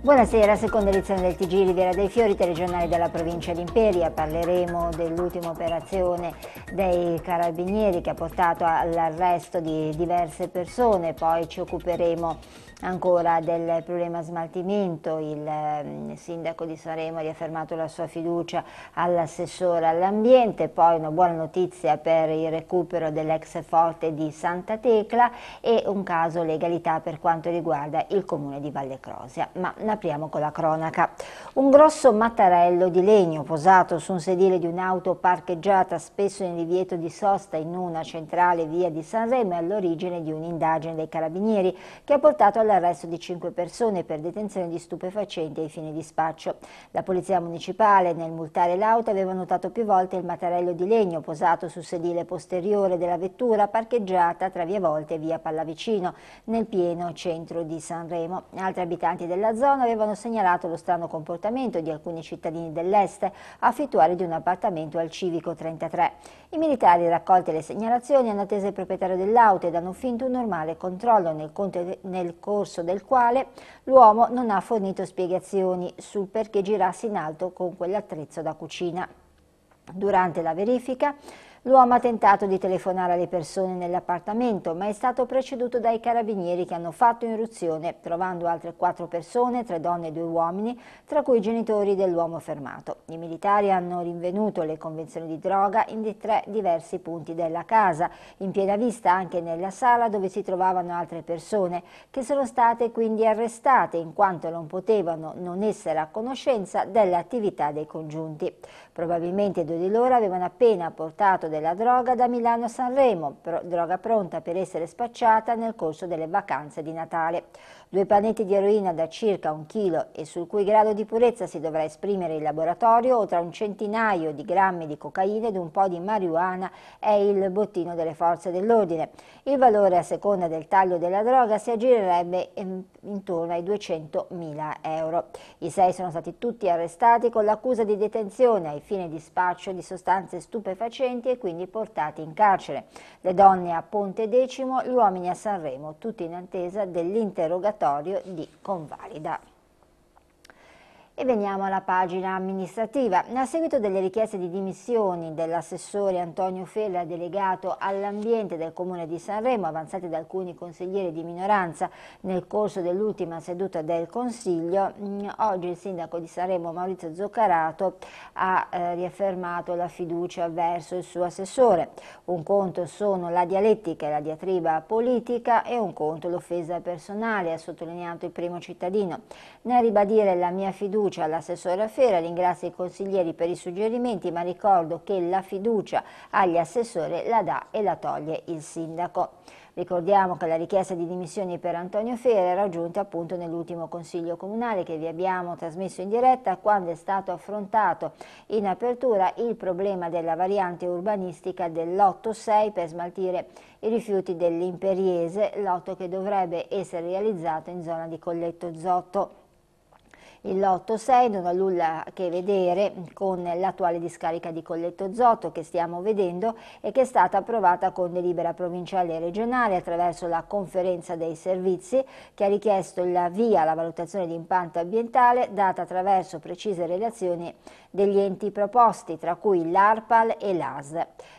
Buonasera, seconda edizione del TG Riviera dei Fiori, telegiornale della provincia di Imperia. Parleremo dell'ultima operazione dei carabinieri che ha portato all'arresto di diverse persone, poi ci occuperemo Ancora del problema smaltimento, il mm, sindaco di Sanremo ha riaffermato la sua fiducia all'assessore all'ambiente, poi una buona notizia per il recupero dell'ex forte di Santa Tecla e un caso legalità per quanto riguarda il comune di Valle Crosia. Ma apriamo con la cronaca. Un grosso mattarello di legno posato su un sedile di un'auto parcheggiata spesso in divieto di sosta in una centrale via di Sanremo è all'origine di un'indagine dei carabinieri che ha portato alla l'arresto di cinque persone per detenzione di stupefacenti ai fini di spaccio. La polizia municipale nel multare l'auto aveva notato più volte il mattarello di legno posato sul sedile posteriore della vettura parcheggiata tra via Volte e via Pallavicino nel pieno centro di Sanremo. Altri abitanti della zona avevano segnalato lo strano comportamento di alcuni cittadini dell'est affittuari di un appartamento al civico 33. I militari raccolte le segnalazioni hanno atteso il proprietario dell'auto ed hanno finto un normale controllo nel, conte, nel conto corso del quale l'uomo non ha fornito spiegazioni sul perché girasse in alto con quell'attrezzo da cucina. Durante la verifica L'uomo ha tentato di telefonare alle persone nell'appartamento, ma è stato preceduto dai carabinieri che hanno fatto irruzione, trovando altre quattro persone, tre donne e due uomini, tra cui i genitori dell'uomo fermato. I militari hanno rinvenuto le convenzioni di droga in di tre diversi punti della casa, in piena vista anche nella sala dove si trovavano altre persone, che sono state quindi arrestate in quanto non potevano non essere a conoscenza delle attività dei congiunti. Probabilmente due di loro avevano appena portato della droga da Milano a Sanremo, droga pronta per essere spacciata nel corso delle vacanze di Natale due panetti di eroina da circa un chilo e sul cui grado di purezza si dovrà esprimere il laboratorio o tra un centinaio di grammi di cocaina ed un po' di marijuana è il bottino delle forze dell'ordine. Il valore a seconda del taglio della droga si aggirerebbe intorno ai 200.000 euro. I sei sono stati tutti arrestati con l'accusa di detenzione ai fini di spaccio di sostanze stupefacenti e quindi portati in carcere. Le donne a Ponte Decimo, gli uomini a Sanremo, tutti in attesa dell'interrogazione obbligatorio di convalida. E veniamo alla pagina amministrativa. A seguito delle richieste di dimissioni dell'assessore Antonio Fella, delegato all'ambiente del Comune di Sanremo, avanzate da alcuni consiglieri di minoranza nel corso dell'ultima seduta del Consiglio, mm, oggi il sindaco di Sanremo Maurizio Zoccarato ha eh, riaffermato la fiducia verso il suo assessore. Un conto sono la dialettica e la diatriba politica e un conto l'offesa personale, ha sottolineato il primo cittadino. Nel ribadire la mia fiducia fiducia all'assessore a Fera, ringrazio i consiglieri per i suggerimenti, ma ricordo che la fiducia agli assessori la dà e la toglie il sindaco. Ricordiamo che la richiesta di dimissioni per Antonio Fera è raggiunta appunto nell'ultimo Consiglio Comunale che vi abbiamo trasmesso in diretta quando è stato affrontato in apertura il problema della variante urbanistica dell'8-6 per smaltire i rifiuti dell'Imperiese, lotto che dovrebbe essere realizzato in zona di Colletto Zotto. Il lotto 6 non ha nulla a che vedere con l'attuale discarica di Colletto Zotto che stiamo vedendo e che è stata approvata con delibera provinciale e regionale attraverso la conferenza dei servizi che ha richiesto la via alla valutazione di impatto ambientale data attraverso precise relazioni degli enti proposti tra cui l'ARPAL e l'AS.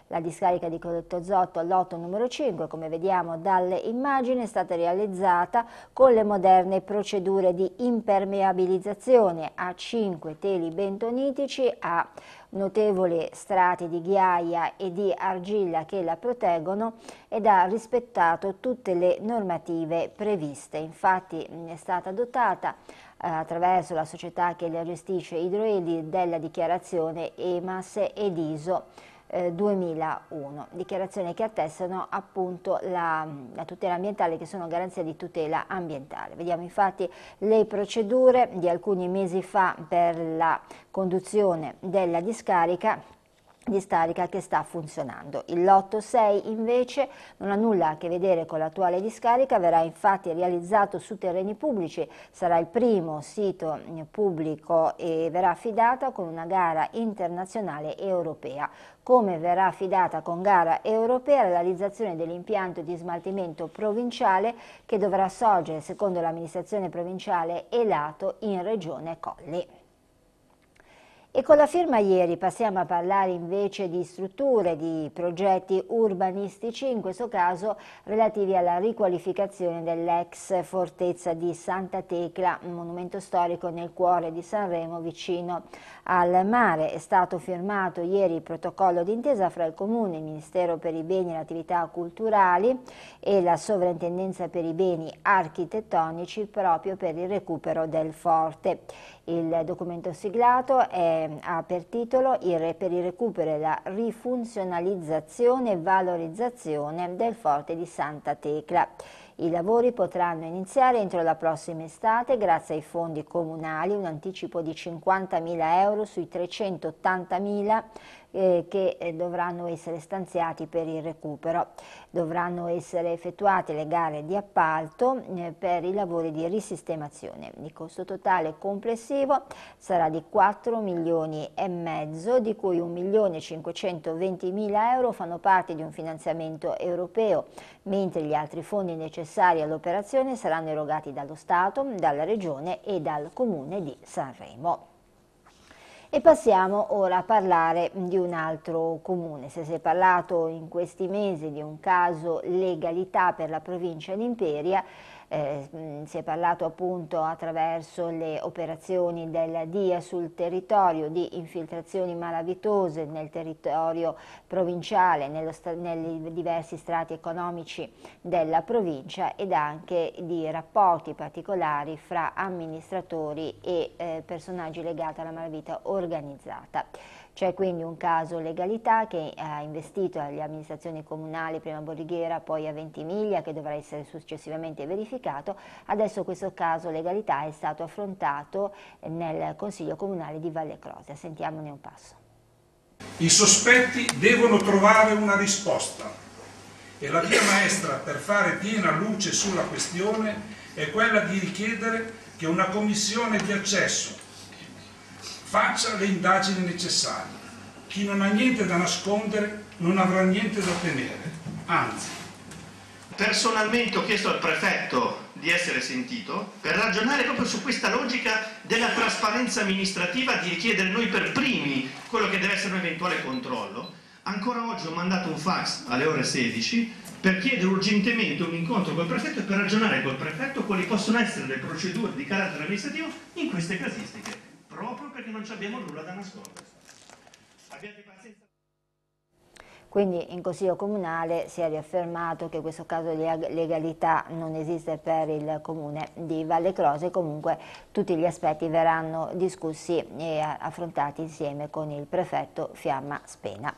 La discarica di Colletto Zotto lotto numero 5 come vediamo dalle immagini è stata realizzata con le moderne procedure di impermeabilizzazione concentrazione ha 5 teli bentonitici ha notevoli strati di ghiaia e di argilla che la proteggono ed ha rispettato tutte le normative previste. Infatti mm, è stata dotata eh, attraverso la società che la gestisce Idroedi della dichiarazione EMAS ed ISO eh, 2001, dichiarazioni che attestano appunto la, la, tutela ambientale che sono garanzia di tutela ambientale. Vediamo infatti le procedure di alcuni mesi fa per la conduzione della discarica di Starica che sta funzionando. Il lotto 6 invece non ha nulla a che vedere con l'attuale discarica, verrà infatti realizzato su terreni pubblici, sarà il primo sito eh, pubblico e verrà affidata con una gara internazionale europea. Come verrà affidata con gara europea la realizzazione dell'impianto di smaltimento provinciale che dovrà sorgere secondo l'amministrazione provinciale Elato in regione Colli. E con la firma ieri passiamo a parlare invece di strutture, di progetti urbanistici, in questo caso relativi alla riqualificazione dell'ex fortezza di Santa Tecla, un monumento storico nel cuore di Sanremo vicino al mare. È stato firmato ieri il protocollo d'intesa fra il Comune, il Ministero per i beni e le attività culturali e la Sovrintendenza per i beni architettonici proprio per il recupero del forte. Il documento siglato è, ha per titolo il, per il recupero e la rifunzionalizzazione e valorizzazione del forte di Santa Tecla. I lavori potranno iniziare entro la prossima estate grazie ai fondi comunali, un anticipo di 50.000 euro sui 380.000 euro eh, che eh, dovranno essere stanziati per il recupero. Dovranno essere effettuate le gare di appalto eh, per i lavori di risistemazione. Il costo totale complessivo sarà di 4 milioni e mezzo, di cui 1 milione 520 mila euro fanno parte di un finanziamento europeo, mentre gli altri fondi necessari all'operazione saranno erogati dallo Stato, dalla Regione e dal Comune di Sanremo. E passiamo ora a parlare di un altro comune. Se si è parlato in questi mesi di un caso legalità per la provincia di Imperia, eh, mm, si è parlato appunto attraverso le operazioni della DIA sul territorio di infiltrazioni malavitose nel territorio provinciale, nei diversi strati economici della provincia ed anche di rapporti particolari fra amministratori e eh, personaggi legati alla malavita organizzata. C'è quindi un caso legalità che ha investito le amministrazioni comunali, prima a Borghiera, poi a Ventimiglia, che dovrà essere successivamente verificato. Adesso questo caso legalità è stato affrontato nel Consiglio Comunale di Valle Croce. Sentiamone un passo. I sospetti devono trovare una risposta e la via maestra per fare piena luce sulla questione è quella di richiedere che una commissione di accesso faccia le indagini necessarie. Chi non ha niente da nascondere non avrà niente da temere, anzi. Personalmente ho chiesto al prefetto di essere sentito per ragionare proprio su questa logica della trasparenza amministrativa, di richiedere noi per primi quello che deve essere un eventuale controllo. Ancora oggi ho mandato un fax alle ore 16 per chiedere urgentemente un incontro col prefetto e per ragionare col prefetto quali possono essere le procedure di carattere amministrativo in queste casistiche perché non abbiamo nulla da nascondere. Abbiate pazienza. Quindi in Consiglio Comunale si è riaffermato che questo caso di legalità non esiste per il Comune di Valle Croce, comunque tutti gli aspetti verranno discussi e affrontati insieme con il prefetto Fiamma Spena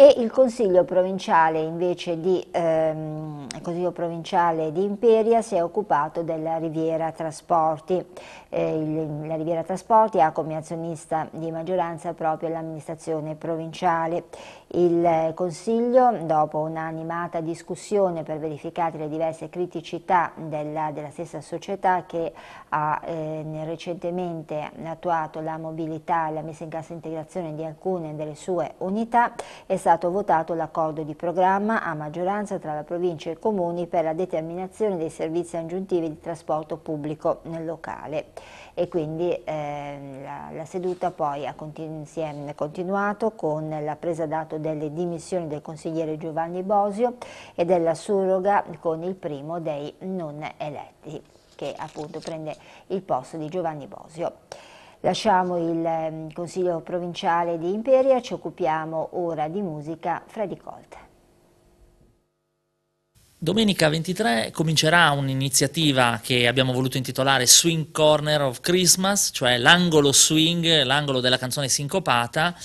e il Consiglio provinciale invece di, ehm, Consiglio provinciale di Imperia si è occupato della Riviera Trasporti. Eh, il, la Riviera Trasporti ha come azionista di maggioranza proprio l'amministrazione provinciale. Il eh, Consiglio, dopo un'animata discussione per verificare le diverse criticità della, della stessa società che ha eh, recentemente attuato la mobilità e la messa in cassa integrazione di alcune delle sue unità, è stato stato votato l'accordo di programma a maggioranza tra la provincia e i comuni per la determinazione dei servizi aggiuntivi di trasporto pubblico nel locale e quindi eh, la, la, seduta poi continu si è continuato con la presa d'atto delle dimissioni del consigliere Giovanni Bosio e della surroga con il primo dei non eletti che appunto prende il posto di Giovanni Bosio. Lasciamo il ehm, Consiglio Provinciale di Imperia, ci occupiamo ora di musica Freddy Colt. Domenica 23 comincerà un'iniziativa che abbiamo voluto intitolare Swing Corner of Christmas, cioè l'angolo swing, l'angolo della canzone sincopata,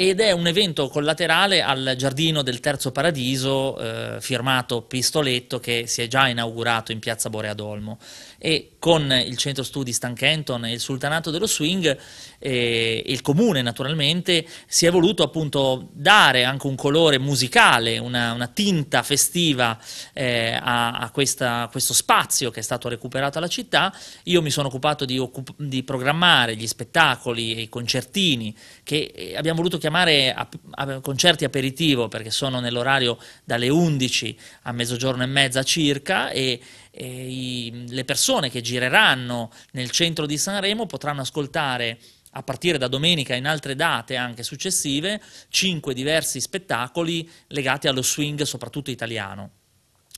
ed è un evento collaterale al Giardino del Terzo Paradiso, eh, firmato Pistoletto, che si è già inaugurato in piazza Borea d'Olmo. E con il centro studi Stankenton e il Sultanato dello Swing, eh, il comune naturalmente, si è voluto appunto dare anche un colore musicale, una, una tinta festiva eh, a, a, questa, a, questo spazio che è stato recuperato alla città. Io mi sono occupato di, di programmare gli spettacoli e i concertini che eh, abbiamo voluto chiamare chiamare a, a concerti aperitivo perché sono nell'orario dalle 11 a mezzogiorno e mezza circa e, e i, le persone che gireranno nel centro di Sanremo potranno ascoltare a partire da domenica in altre date anche successive, cinque diversi spettacoli legati allo swing soprattutto italiano.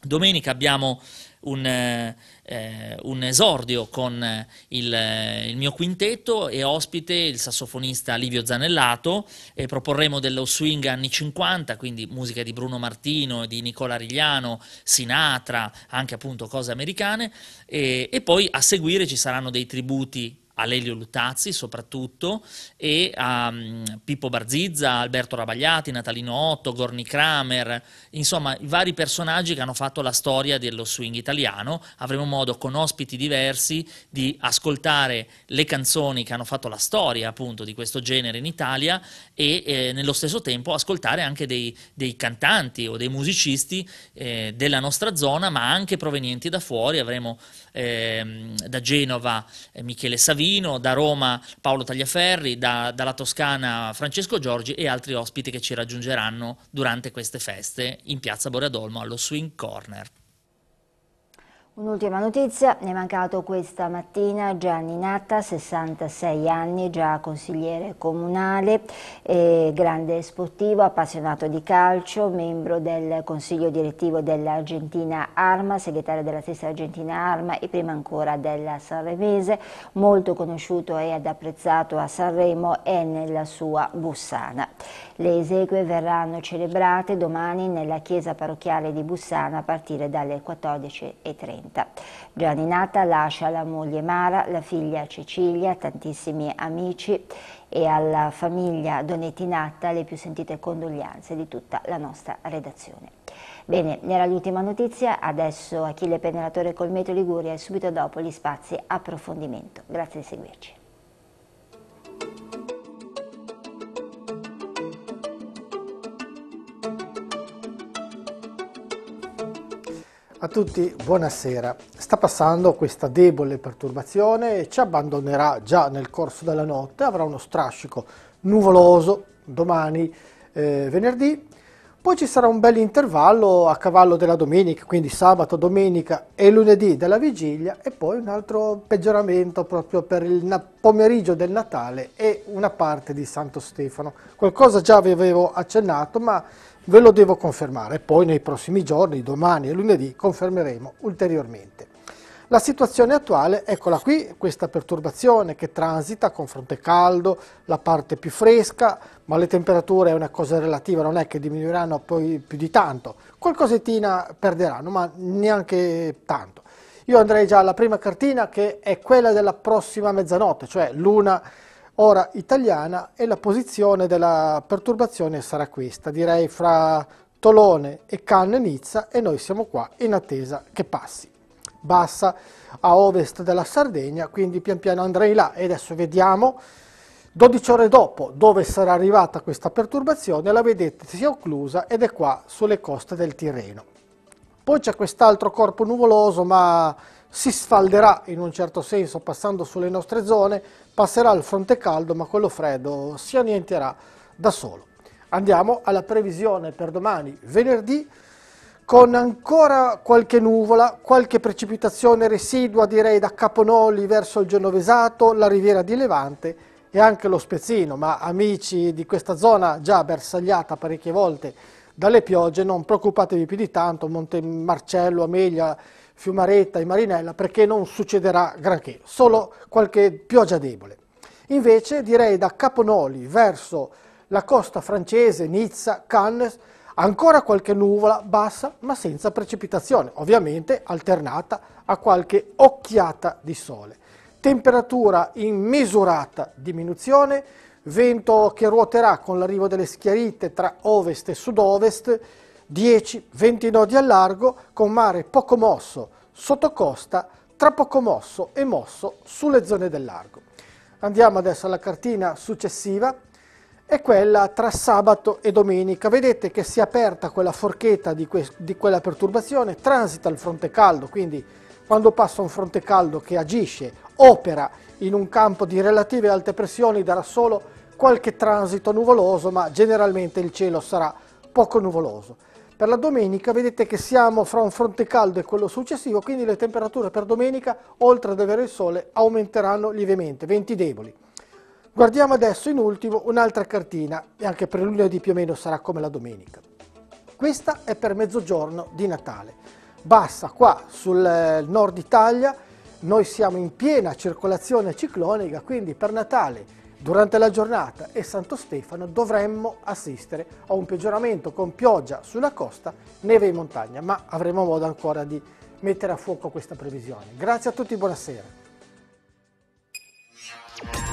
Domenica abbiamo un, eh, un esordio con eh, il, eh, il, mio quintetto e ospite il sassofonista Livio Zanellato e proporremo dello swing anni 50, quindi musica di Bruno Martino, di Nicola Rigliano, Sinatra, anche appunto cose americane e, e poi a seguire ci saranno dei tributi a Lelio Luttazzi soprattutto e a um, ehm, Pippo Barzizza, Alberto Rabagliati, Natalino Otto, Gorni Kramer, insomma i vari personaggi che hanno fatto la storia dello swing italiano. Avremo modo con ospiti diversi di ascoltare le canzoni che hanno fatto la storia appunto di questo genere in Italia e eh, nello stesso tempo ascoltare anche dei, dei cantanti o dei musicisti eh, della nostra zona ma anche provenienti da fuori. Avremo eh, da Genova eh, Michele Savini, Torino, da Roma Paolo Tagliaferri, da, dalla Toscana Francesco Giorgi e altri ospiti che ci raggiungeranno durante queste feste in piazza Boreadolmo allo Swing Corner. Un'ultima notizia, ne è mancato questa mattina Gianni Natta, 66 anni, già consigliere comunale, grande sportivo, appassionato di calcio, membro del consiglio direttivo dell'Argentina Arma, segretario della stessa Argentina Arma e prima ancora della Sanremese, molto conosciuto ed apprezzato a Sanremo e nella sua Bussana. Le esegue verranno celebrate domani nella chiesa parrocchiale di Bussana a partire dalle 14.30. 1930. Gianinata lascia la moglie Mara, la figlia Cecilia, tantissimi amici e alla famiglia Donettinata le più sentite condoglianze di tutta la nostra redazione. Bene, era l'ultima notizia, adesso Achille Penelatore col Metro Liguria e subito dopo gli spazi approfondimento. Grazie di seguirci. A tutti buonasera. Sta passando questa debole perturbazione e ci abbandonerà già nel corso della notte, avrà uno strascico nuvoloso domani eh, venerdì, poi ci sarà un bel intervallo a cavallo della domenica, quindi sabato, domenica e lunedì della vigilia e poi un altro peggioramento proprio per il pomeriggio del Natale e una parte di Santo Stefano. Qualcosa già vi avevo accennato, ma ve lo devo confermare, poi nei prossimi giorni, domani e lunedì, confermeremo ulteriormente. La situazione attuale, eccola qui, questa perturbazione che transita con fronte caldo, la parte più fresca, ma le temperature è una cosa relativa, non è che diminuiranno poi più di tanto, qualcosettina perderanno, ma neanche tanto. Io andrei già alla prima cartina che è quella della prossima mezzanotte, cioè l'una Ora, italiana e la posizione della perturbazione sarà questa, direi fra Tolone e Cannes Nizza e noi siamo qua in attesa che passi. Bassa a ovest della Sardegna, quindi pian piano andrei là e adesso vediamo 12 ore dopo dove sarà arrivata questa perturbazione, la vedete si è occlusa ed è qua sulle coste del Tirreno. Poi c'è quest'altro corpo nuvoloso ma si sfalderà in un certo senso passando sulle nostre zone, passerà il fronte caldo ma quello freddo si annienterà da solo. Andiamo alla previsione per domani venerdì con ancora qualche nuvola, qualche precipitazione residua direi da Caponoli verso il Genovesato, la riviera di Levante e anche lo Spezzino, ma amici di questa zona già bersagliata parecchie volte dalle piogge, non preoccupatevi più di tanto, Monte Marcello, Amelia Fiumaretta e Marinella perché non succederà granché, solo qualche pioggia debole. Invece direi da Caponoli verso la costa francese, Nizza, Cannes, ancora qualche nuvola bassa ma senza precipitazione, ovviamente alternata a qualche occhiata di sole. Temperatura in misurata diminuzione, vento che ruoterà con l'arrivo delle schiarite tra ovest e sud-ovest, 10-20 nodi a largo con mare poco mosso sotto costa, tra poco mosso e mosso sulle zone del largo. Andiamo adesso alla cartina successiva, è quella tra sabato e domenica. Vedete che si è aperta quella forchetta di, di quella perturbazione, transita il fronte caldo, quindi quando passa un fronte caldo che agisce, opera in un campo di relative alte pressioni, darà solo qualche transito nuvoloso, ma generalmente il cielo sarà poco nuvoloso. Per la domenica vedete che siamo fra un fronte caldo e quello successivo, quindi le temperature per domenica, oltre ad avere il sole, aumenteranno lievemente, venti deboli. Guardiamo adesso in ultimo un'altra cartina, e anche per lunedì più o meno sarà come la domenica. Questa è per mezzogiorno di Natale. Bassa qua sul eh, nord Italia, noi siamo in piena circolazione ciclonica, quindi per Natale Durante la giornata e Santo Stefano dovremmo assistere a un peggioramento con pioggia sulla costa, neve in montagna, ma avremo modo ancora di mettere a fuoco questa previsione. Grazie a tutti, buonasera.